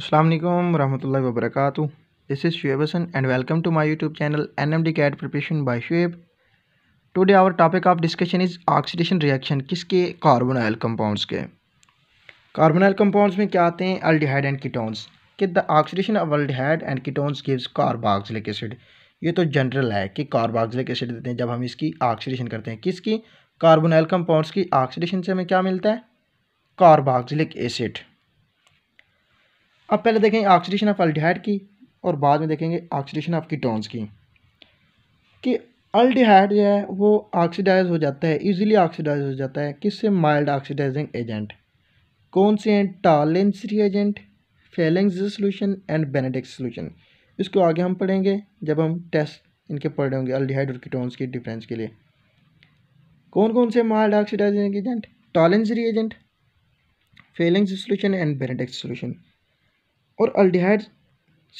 असलम वरहमल वबरक this is Shoaib Hasan and welcome to my YouTube channel N M D CAT preparation by Shoaib today our topic of discussion is oxidation reaction किसके carbonyl compounds के carbonyl compounds में क्या आते हैं aldehyde and ketones कि the oxidation of aldehyde and ketones gives carboxylic acid ये तो general है कि कार्बाक्सिलिक एसिड देते हैं जब हम इसकी ऑक्सीडेशन करते हैं किसकी कार्बन आयल कंपाउंड्स की ऑक्सीडेशन से हमें क्या मिलता है कार्बाक्सिलिक एसिड अब पहले देखेंगे ऑक्सीडेशन ऑफ अल्डिहाइड की और बाद में देखेंगे ऑक्सीडेशन ऑफ कीटोन्स की कि अल्डिहाइड जो है वो ऑक्सीडाइज हो जाता है ईजिली ऑक्सीडाइज हो जाता है किससे माइल्ड ऑक्सीडाइजिंग एजेंट कौन से हैं Tollens agent Fehling solution and Benedict's solution इसको आगे हम पढ़ेंगे जब हम टेस्ट इनके पढ़ रहे होंगे अल्डिहाइड और कीटोन्स की डिफरेंस के लिए कौन कौन से mild oxidising agent Tollens agent Fehling solution and Benedict's solution और अल्डिहाइड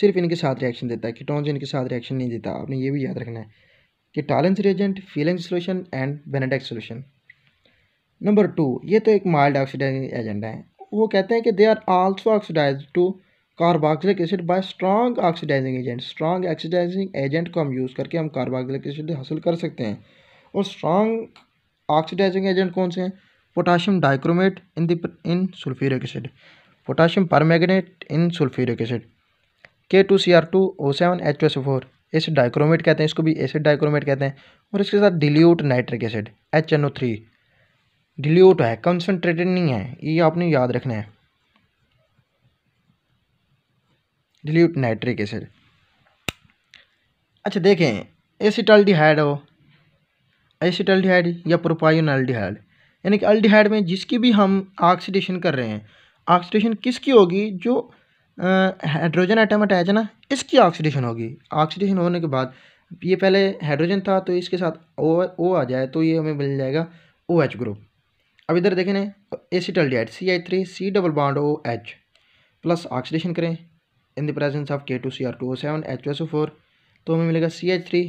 सिर्फ इनके साथ रिएक्शन देता है कीटोन्स इनके साथ रिएक्शन नहीं देता आपने ये भी याद रखना है कि Tollens reagent Fehling solution and Benedict's solution number two ये तो एक माइल्ड ऑक्सीडाइजिंग एजेंट है वो कहते हैं कि they are also oxidise to carboxylic acid by strong oxidising agent strong oxidising agent को हम यूज़ करके हम कार्बोक्सिलिक एसिड हासिल कर सकते हैं और स्ट्रॉन्ग ऑक्सीडाइजिंग एजेंट कौन से हैं potassium dichromate in the in acid potassium permanganate in sulphuric acid K two C R two O seven H two S four acid dichromate कहते हैं इसको भी एसिड डाइक्रोमेट कहते हैं और इसके साथ dilute nitric acid H N O three dilute है कंसनट्रेटेड नहीं है ये आपने याद रखना है डिल्यूट नाइट्रिक एसिड अच्छा देखें एसिटल्डिहाइड हो एसिटल्डिहाइड या प्रोपायोन अल्डिहाइड यानी कि अल्डिहाइड में जिसकी भी हम ऑक्सीडेशन कर रहे हैं ऑक्सीडेशन किसकी होगी जो हाइड्रोजन आइटम अटैच है ना इसकी ऑक्सीडेशन होगी ऑक्सीडेशन होने के बाद ये पहले हाइड्रोजन था तो इसके साथ ओ ओ आ जाए तो ये हमें मिल जाएगा ओ एच ग्रुप अब इधर देखें ना acetal D H C I three C double bond O H plus oxidation करें in the presence of K two C R two O seven H S O four तो हमें मिलेगा C H three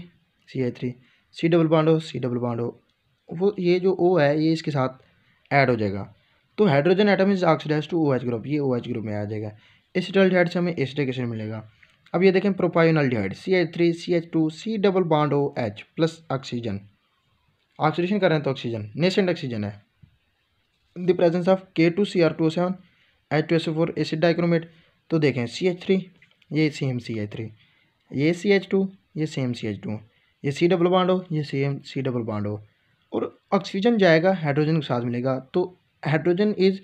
C I three C double bond O C double bond O वो ये जो ओ है ये इसके साथ ऐड हो जाएगा तो hydrogen atom is oxidise to O H group ये ओ एच ग्रुप में आ जाएगा इस से हमें एसिडिकेशन मिलेगा अब ये देखें aldehyde C H three C H two C double bond O H plus oxygen oxidation कर रहे हैं तो ऑक्सीजन नेसेंट ऑक्सीजन है the presence of K two C R two seven H two S four acid dichromate तो देखें C H three ये C M C H three ये C H two ये C M C H two ये C double bond हो ये C M C double bond हो और ऑक्सीजन जाएगा हाइड्रोजन के साथ मिलेगा तो hydrogen is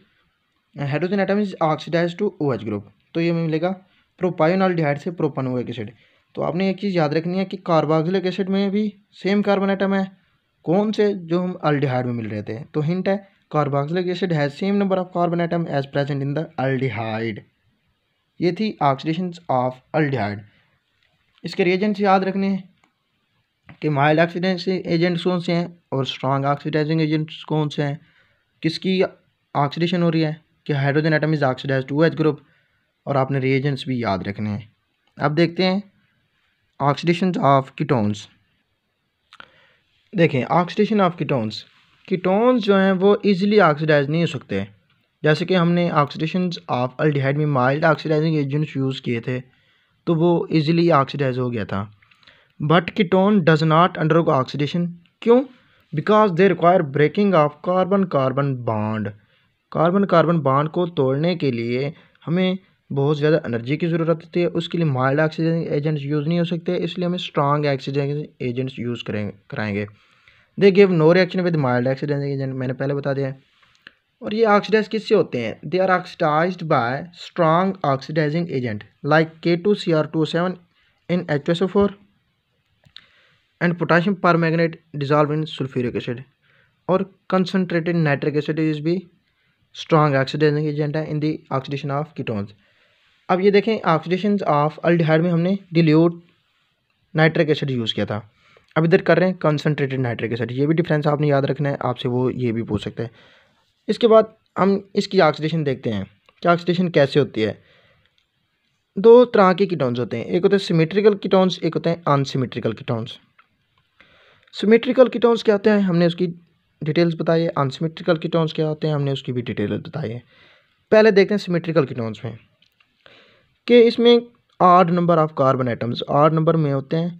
hydrogen atom is oxidise to O H group तो ये मिलेगा डिहाइड से प्रोपानोइक एसिड तो आपने एक चीज़ याद रखनी है कि कार्बाक्सिलिक एसिड में भी सेम कार्बन आइटम है कौन से जो हम अल्डिहाइड में मिल रहे थे तो हिंट है carboxylic acid has same number of carbon atom as present in the aldehyde ये थी ऑक्सीडेशन ऑफ अल्डिहाइड इसके रिएजेंट्स याद रखने हैं कि माइल्ड ऑक्सीडेंस एजेंट्स कौन से हैं और स्ट्रॉन्ग ऑक्सीडाइजिंग एजेंट्स कौन से हैं किसकी ऑक्सीडेशन हो रही है कि hydrogen atom is oxidise to H group और आपने रिएजेंट्स भी याद रखने हैं अब देखते हैं ऑक्सीडेशन ऑफ कीटोन्स देखें ऑक्सीडेशन ऑफ कीटोन्स कीटोन्स जो हैं वो ईजिली ऑक्सीडाइज नहीं हो सकते जैसे कि हमने ऑक्सीडेशन ऑफ अल्डिहाइड में माइल्ड ऑक्सीडाइजिंग एजेंट्स यूज़ किए थे तो वो ईजिली ऑक्सीडाइज हो गया था but ketone does not undergo oxidation क्यों because they require breaking of carbon carbon bond carbon carbon bond को तोड़ने के लिए हमें बहुत ज़्यादा एनर्जी की ज़रूरत होती है उसके लिए माइल्ड ऑक्सीजन एजेंट्स यूज़ नहीं हो सकते इसलिए हमें स्ट्रॉग ऑक्सीजन एजेंट्स यूज़ करें कराएंगे they give no reaction with mild oxygen agent मैंने पहले बता दिया और ये ऑक्सीडाइज किससे होते हैं they are oxidise by strong oxidising agent like K two C R two seven in H S O four and potassium potassium manganate dissolve in sulphuric acid और concentrated nitric acid is be strong oxidation agent है in the oxidation of ketones अब ये देखें oxidation of aldehyde में हमने dilute nitric acid use किया था अब इधर कर रहे हैं कंसनट्रेटेड नाइट्रिक एसिड ये भी डिफरेंस आपने याद रखना है आपसे वो ये भी पूछ सकते हैं इसके बाद हम इसकी ऑक्सीडेशन देखते हैं कि ऑक्सीडेशन कैसे होती है दो तरह के कीटोन्स होते हैं एक होते हैं सिमेट्रिकल कीटोन्स एक होते हैं अनसीमेट्रिकल कीटोन्स सिमेट्रिकल कीटोन्स क्या होते हैं हमने उसकी डिटेल्स बताई है अनसिमेट्रिकल कीटोन्स क्या होते हैं हमने उसकी भी डिटेल बताई है पहले देखते हैं सिमेट्रिकल कीटोन्स में कि इसमें आठ नंबर ऑफ कार्बन एटम्स आठ नंबर में होते हैं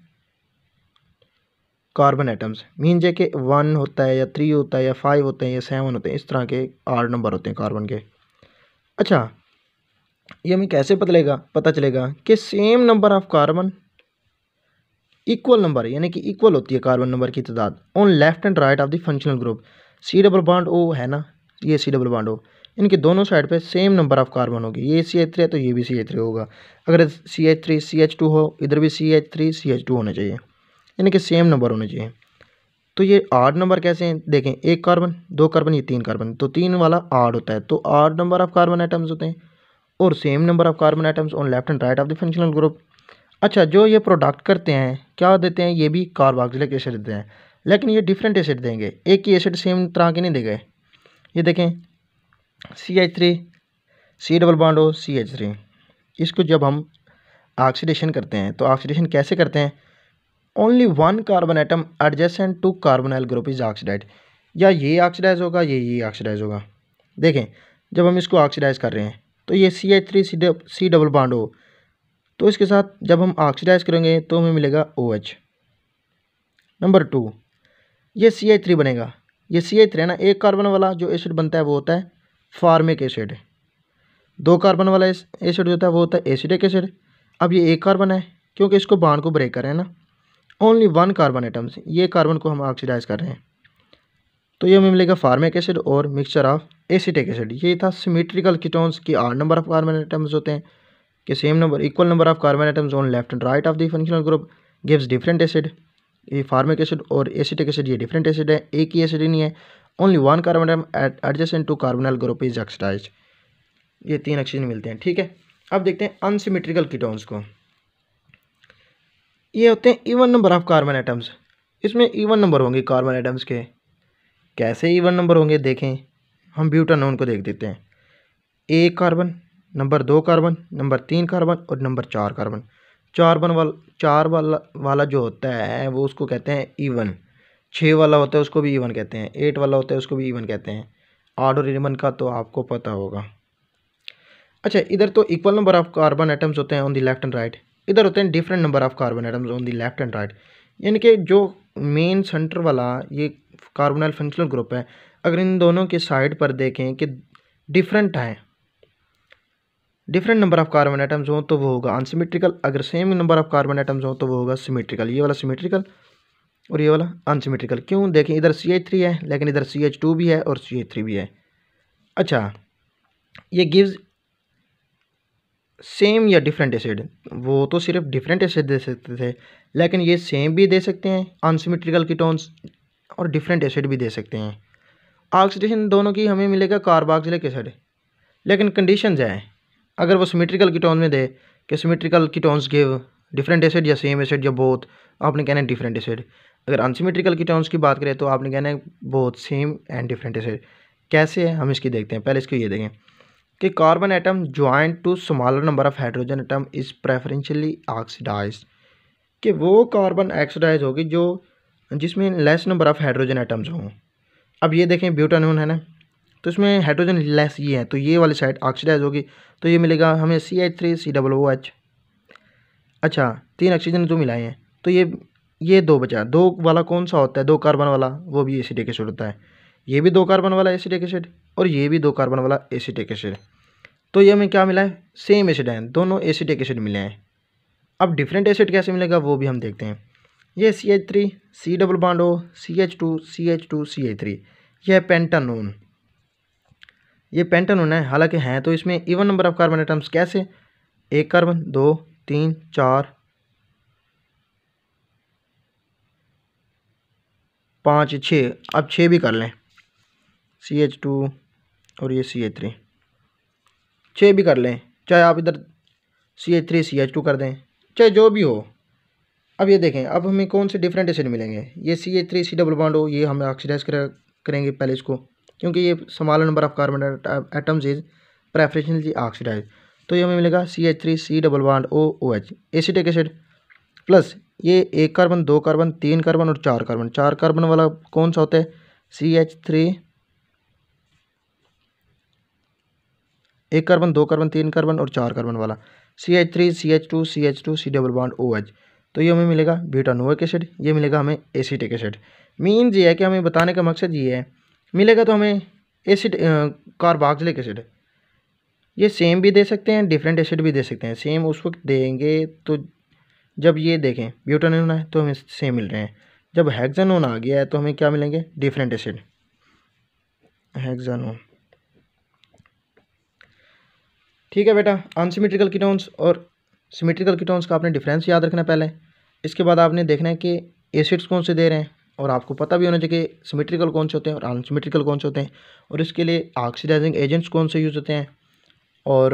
carbon atoms mean J one होता है या थ्री होता है या फाइव होते हैं या सेवन होते हैं इस तरह के आठ नंबर होते हैं कार्बन के अच्छा ये हमें कैसे पता लेगा पता चलेगा कि same number of carbon equal number यानी कि इक्वल होती है कार्बन नंबर की तादाद on left and right of the functional group C double bond O है ना ये सी डबल बॉन्ड ओ इनके दोनों साइड पे सेम नंबर ऑफ कार्बन होगी ये सी एच थ्री है तो ये भी सी एच थ्री होगा अगर C H three C H two हो इधर भी C H three C H two होना चाहिए यानी कि सेम नंबर होने चाहिए तो ये आठ नंबर कैसे हैं देखें एक कार्बन दो कार्बन ये तीन कार्बन तो तीन वाला आठ होता है तो आठ नंबर ऑफ कार्बन आइटम्स होते हैं और same number of carbon atoms on left and right of the functional group अच्छा जो ये प्रोडक्ट करते हैं क्या देते हैं ये भी कार्बोक्सिलिक एसिड देते हैं लेकिन ये डिफरेंट एसिड देंगे एक ही एसिड सेम तरह के नहीं देंगे ये देखें C H three C double bond C H three इसको जब हम ऑक्सीडेशन करते हैं तो ऑक्सीडेशन कैसे करते हैं only one carbon atom adjacent to carbonyl group is oxidised या ये ऑक्सीडाइज होगा ये ये ऑक्सीडाइज होगा देखें जब हम इसको ऑक्सीडाइज कर रहे हैं तो ये C H three C double bond तो इसके साथ जब हम ऑक्सीडाइज करेंगे तो हमें मिलेगा ओ OH. नंबर टू ये सी आई थ्री बनेगा ये सी आई थ्री है ना एक कार्बन वाला जो एसिड बनता है वो होता है फार्मिक एसिड दो कार्बन वाला एसिड जो होता है वो होता है एसिडिक एसिड अब ये एक कार्बन है क्योंकि इसको बाड को ब्रेक कर रहे हैं ना ओनली वन कार्बन आइटम्स ये कार्बन को हम ऑक्सीडाइज कर रहे हैं तो ये हमें मिलेगा फार्मिक एसिड और मिक्सचर ऑफ एसिटिक एसिड ये था सिमेट्रिकल कीटोन्स की आठ नंबर ऑफ कार्बन आइटम्स होते हैं कि same number equal number of carbon atoms on left and right of the functional group gives different acid ये फार्मिक एसिड और एसिटिक एसिड ये डिफरेंट एसिड है एक ही एसिड ही नहीं है only one carbon atom adjacent to carbonyl group is oxidised ये तीन ऑक्सीजन मिलते हैं ठीक है अब देखते हैं अनसीमेट्रिकल कीटोन्स को ये होते हैं even number of carbon atoms इसमें इवन नंबर होंगे कार्बन आइटम्स के कैसे इवन नंबर होंगे देखें हम ब्यूटानोन को देख देते हैं एक कार्बन नंबर दो कार्बन नंबर तीन कार्बन और नंबर चार कार्बन चार बन वाला चार वाला वाला जो होता है वो उसको कहते हैं ईवन e छः वाला होता है उसको भी ईवन e कहते हैं एट वाला होता है उसको भी ईवन e कहते हैं आठ और इवन का तो आपको पता होगा अच्छा इधर तो equal number of carbon atoms होते हैं on the left and right इधर होते हैं different number of carbon atoms on the left and right यानी कि जो मेन सेंटर वाला ये कार्बोनाइल फंक्शनल ग्रुप है अगर इन दोनों के साइड पर देखें कि डिफरेंट हैं different number of carbon atoms हों तो वो होगा अनसीमेट्रिकल अगर same number of carbon atoms हों तो वो होगा सीमेट्रिकल ये वाला सीमेट्रिकल और ये वाला अनसीमेट्रिकल क्यों देखें इधर सी एच थ्री है लेकिन इधर सी एच टू भी है और सी एच थ्री भी है अच्छा ये गिव्स सेम या डिफरेंट एसिड वो तो सिर्फ डिफरेंट एसिड दे सकते थे लेकिन ये सेम भी दे सकते हैं अनसीमेट्रिकल कीटोन्स और डिफरेंट एसिड भी दे सकते हैं ऑक्सीडेशन दोनों की हमें मिलेगा कार्बोक्सिलिक एसिड लेकिन कंडीशन है अगर वो सिमेट्रिकल कीटोन में दे कि symmetrical ketones give different acid या सेम एसिड या बोथ आपने कहना है डिफरेंट एसिड अगर अनसिमेट्रिकल कीटोन्स की बात करें तो आपने कहना है both same and different acid कैसे है हम इसकी देखते हैं पहले इसको ये देखें कि carbon atom joint to smaller number of hydrogen atom is preferentially oxidise कि वो कार्बन ऑक्सीडाइज होगी जो जिसमें less number of hydrogen atoms हों अब ये देखें ब्यूटानून है ना तो इसमें हाइड्रोजन लेस ये है तो ये वाली साइड ऑक्सीडाइज होगी तो ये मिलेगा हमें C H three C double O H अच्छा तीन ऑक्सीजन जो मिलाए हैं तो ये ये दो बचा दो वाला कौन सा होता है दो कार्बन वाला वो भी एसिडिक एसिड होता है ये भी दो कार्बन वाला एसिडिक एसिड और ये भी दो कार्बन वाला एसिडिक एसिड तो ये हमें क्या मिला है सेम एसिड है दोनों एसिडिक एसिड मिले हैं अब डिफरेंट एसिड कैसे मिलेगा वो भी हम देखते हैं ये C H three C double bond C H two C H two C H three यह पेंटानोन ये पेंटन होना है हालांकि हैं तो इसमें even number of carbon atoms कैसे एक कार्बन दो तीन चार पाँच छः अब छः भी कर लें सी एच टू और ये सी एच थ्री छः भी कर लें चाहे आप इधर C H three C H two कर दें चाहे जो भी हो अब ये देखें अब हमें कौन से डिफरेंट एसिड मिलेंगे ये C H three C double bond हो ये हम ऑक्सीडाइज करेंगे पहले इसको क्योंकि ये small number of carbon atoms is preferentially oxidise तो ये हमें मिलेगा C H three C double one O O H acetic acid plus ये एक कार्बन दो कार्बन तीन कार्बन और चार कार्बन चार कार्बन वाला कौन सा होता है सी एच थ्री एक कार्बन दो कार्बन तीन कार्बन और चार कार्बन वाला C H three C H two C H two C double bond O H तो ये हमें मिलेगा नोएक एसिड ये मिलेगा हमें एसिटिक एसिड मीन ये है कि हमें बताने का मकसद ये है मिलेगा तो हमें एसिड कार्बाक्जिलिक एसिड ये सेम भी दे सकते हैं डिफरेंट एसिड भी दे सकते हैं सेम उस वक्त देंगे तो जब ये देखें ब्यूटन होना है तो हमें सेम मिल रहे हैं जब हैगजनोन आ गया है तो हमें क्या मिलेंगे डिफरेंट एसिड हेक्सानोन ठीक है बेटा अनसीमेट्रिकल कीटोन्स और सिमेट्रिकल कीटोन्स का आपने डिफरेंस याद रखना पहले इसके बाद आपने देखना है कि एसिड्स कौन से दे रहे हैं और आपको पता भी होना चाहिए सिमेट्रिकल कौन से होते हैं और अनसिमेट्रिकल कौन से होते हैं और इसके लिए ऑक्सीडाइजिंग एजेंट्स कौन से यूज़ होते हैं और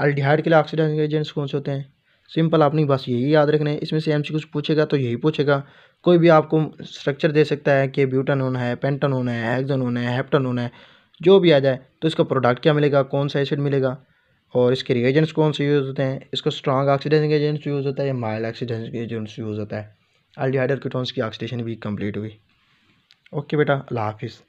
अल्डिहाइड के लिए ऑक्सीडाइजिंग एजेंट्स कौन से होते हैं सिंपल आपने बस यही याद रखना है इसमें से एम कुछ पूछेगा तो यही पूछेगा कोई भी आपको स्ट्रक्चर दे सकता है कि ब्यूटन होना है पेंटन होना है एक्जन होना है हेप्टन होना है जो भी आ जाए तो इसका प्रोडक्ट क्या मिलेगा कौन सा एसिड मिलेगा और इसके रिएजेंट्स कौन से यूज़ होते हैं इसको स्ट्रांग ऑक्सीडाइजिंग एजेंट्स यूज़ होता है या माइल्ड ऑक्सीडाइजिंग एजेंट्स यूज़ होता है एल्डिहाइडर कीटोन्स की ऑक्सीडेशन भी कंप्लीट हुई ओके बेटा अल्लाह हाफिज़